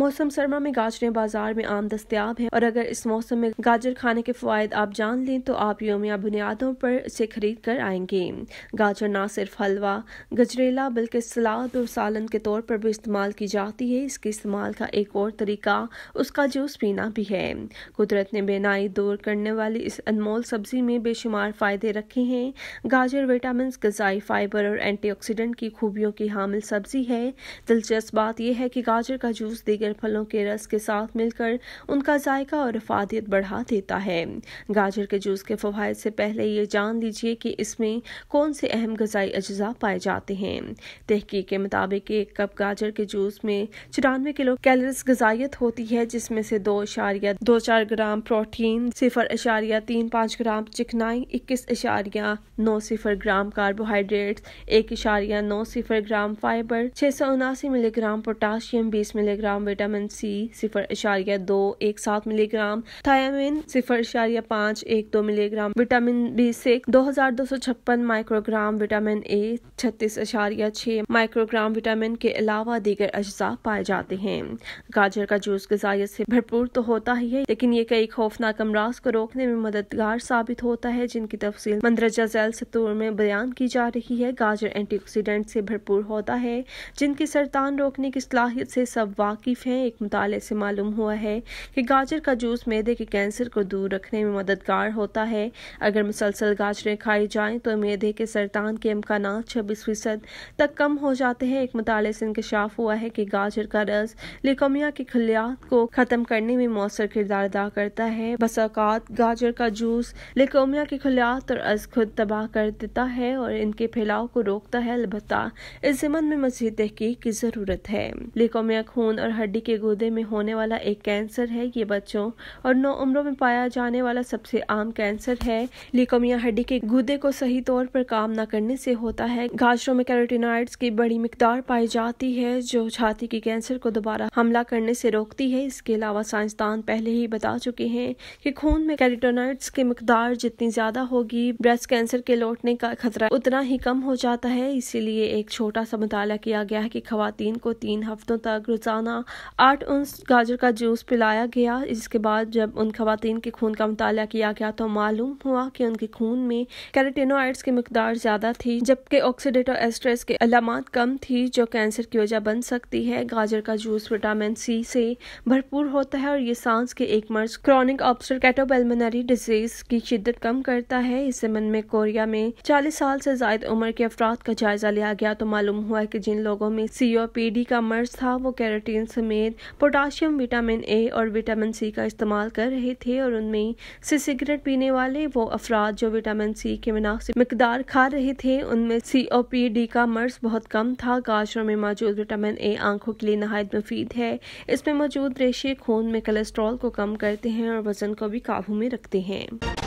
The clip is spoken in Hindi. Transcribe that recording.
मौसम सरमा में गाजरें बाजार में आम दस्तियाब हैं और अगर इस मौसम में गाजर खाने के फायदे आप जान लें तो आप योमिया बुनियादों पर इसे खरीद कर आएंगे गाजर ना सिर्फ हलवा गजरेला बल्कि सलाद और सालन के तौर पर भी इस्तेमाल की जाती है इसके इस्तेमाल का एक और तरीका उसका जूस पीना भी है कुदरत ने बेनाई दूर करने वाली इस अनमोल सब्जी में बेशुमार फ़ायदे रखे हैं गाजर विटामिन गजाई फाइबर और एंटीऑक्सीडेंट की खूबियों की हामिल सब्जी है दिलचस्प बात यह है कि गाजर का जूस दीगर गाजर फलों के रस के साथ मिलकर उनका जायका और अफादियत बढ़ा देता है गाजर के जूस के फवायद से पहले ये जान लीजिए कि इसमें कौन से अहम गजाई अज्जा पाए जाते हैं तहकीक के मुताबिक एक कप गाजर के जूस में चौरानवे किलो कैलरीज गजाइत होती है जिसमें से दो अशारिया दो चार ग्राम प्रोटीन सिफर अशारिया तीन पाँच ग्राम चिकनाई इक्कीस अशारिया नौ सिफर ग्राम कार्बोहाइड्रेट एक अशारिया नौ सिफर ग्राम फाइबर छह सौ उनासी मिलीग्राम पोटाशियम बीस मिलीग्राम विटामिन विटामिन सी सिफर इशारिया दो एक सात मिलीग्राम थायामिन सिफर इशारिया पाँच एक दो मिलीग्राम विटामिन बी सिक्स दो हजार दो सौ छप्पन माइक्रोग्राम विटामिन ए छत्तीस इशारिया छः माइक्रोग्राम विटामिन के अलावा दीगर अज्जा पाए जाते हैं गाजर का जूस गजाइत से भरपूर तो होता ही है लेकिन ये कई खौफनाक अमराज को रोकने में मददगार साबित होता है जिनकी तफसील मंदरजा जैल सतूर में बयान की जा रही है गाजर एंटीऑक्सीडेंट से भरपूर होता है जिनकी सरतान रोकने की सलाहियत से सब वाकिफ हैं एक मुताले से मालूम हुआ है कि गाजर का जूस मैदे के कैंसर को दूर रखने में मददगार होता है अगर मुसलसल गाजरें खाई जाएं तो मैदे के सरतान के अमकान छब्बीस फीसद तक कम हो जाते हैं एक मुताले से इंकशाफ हुआ है कि गाजर का रस लिकोमिया के खलियात को ख़त्म करने में मौसर किरदार अदा करता है बसाकात गाजर का जूस लिकोमिया के खलियात और अज खुद तबाह कर देता है और इनके फैलाव को रोकता है अलबत् इस जमन में मजीद तहकीक की ज़रूरत है लिकोमिया खून और हड्डी हड्डी के गूदे में होने वाला एक कैंसर है ये बच्चों और नौ उम्रों में पाया जाने वाला सबसे आम कैंसर है लिकोमिया हड्डी के गूदे को सही तौर पर काम न करने से होता है गाजरों में कैरोटिनाइड्स की बड़ी मकदार पाई जाती है जो छाती के कैंसर को दोबारा हमला करने से रोकती है इसके अलावा साइंसदान पहले ही बता चुके हैं कि खून में कैरेटोनाइड्स की मकदार जितनी ज्यादा होगी ब्रेस्ट कैंसर के लौटने का खतरा उतना ही कम हो जाता है इसीलिए एक छोटा सा मुताला किया गया है कि खातन को तीन हफ्तों तक रोजाना आठ उंस गाजर का जूस पिलाया गया इसके बाद जब उन खातन के खून का मताल किया गया तो मालूम हुआ कि उनके खून में कैरेटेनोइड्स की मकदार ज़्यादा थी जबकि ऑक्सीडेट और एस्ट्रेस की अलामत कम थी जो कैंसर की वजह बन सकती है गाजर का जूस विटामिन सी से भरपूर होता है और ये सांस के एक मर्ज क्रॉनिक ऑप्सर कैटोबेलमनरी डिजीज की शिद्दत कम करता है इस जमन में कोरिया में चालीस साल से जायद उम्र के अफराद का जायजा लिया गया तो मालूम हुआ कि जिन लोगों में सी ओ पी डी का मर्ज था वो कैरेटीन से समेत पोटाशियम विटामिन ए और विटामिन सी का इस्तेमाल कर रहे थे और उनमें से सिगरेट पीने वाले वो अफराद जो विटामिन सी के मुनासिब मकदार खा रहे थे उनमें सी ओ पी डी का मर्स बहुत कम था गाजरों में मौजूद विटामिन ए आंखों के लिए नहाय मुफीद है इसमें मौजूद रेशे खून में कोलेस्ट्रॉल को कम करते हैं और वजन को भी काबू में रखते हैं